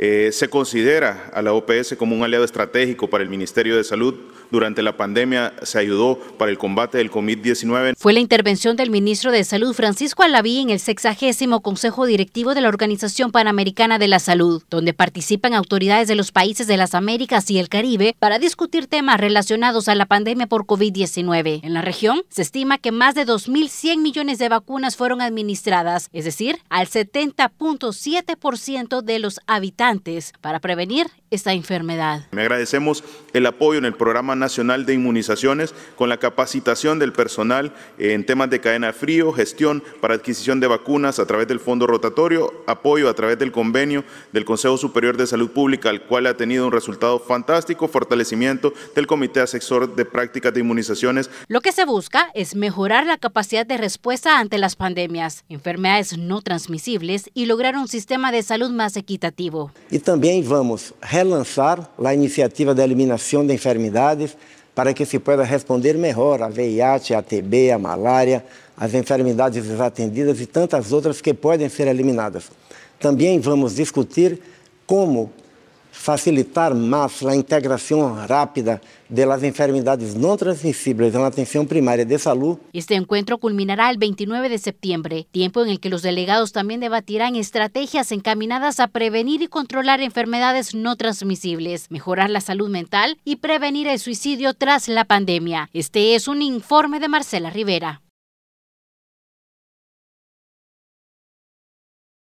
Eh, se considera a la OPS como un aliado estratégico para el Ministerio de Salud. Durante la pandemia se ayudó para el combate del COVID-19. Fue la intervención del ministro de Salud Francisco Alaví en el sexagésimo Consejo Directivo de la Organización Panamericana de la Salud, donde participan autoridades de los países de las Américas y el Caribe para discutir temas relacionados a la pandemia por COVID-19. En la región se estima que más de 2.100 millones de vacunas fueron administradas, es decir, al 70.7% de los habitantes para prevenir esta enfermedad. Me agradecemos el apoyo en el Programa Nacional de Inmunizaciones con la capacitación del personal en temas de cadena frío, gestión para adquisición de vacunas a través del fondo rotatorio, apoyo a través del convenio del Consejo Superior de Salud Pública, al cual ha tenido un resultado fantástico, fortalecimiento del Comité Asesor de Prácticas de Inmunizaciones. Lo que se busca es mejorar la capacidad de respuesta ante las pandemias, enfermedades no transmisibles y lograr un sistema de salud más equitativo. E também vamos relançar a iniciativa da eliminação de enfermidades para que se possa responder melhor a VIH, a TB, a malária, as enfermidades desatendidas e tantas outras que podem ser eliminadas. Também vamos discutir como facilitar más la integración rápida em de las enfermedades no transmisibles en la atención primaria de salud. Este encuentro culminará el 29 de septiembre, tiempo en el que los delegados también debatirán estrategias encaminadas a prevenir y controlar enfermedades no transmisibles, mejorar la salud mental y prevenir el suicidio tras la pandemia. Este es un informe de Marcela Rivera.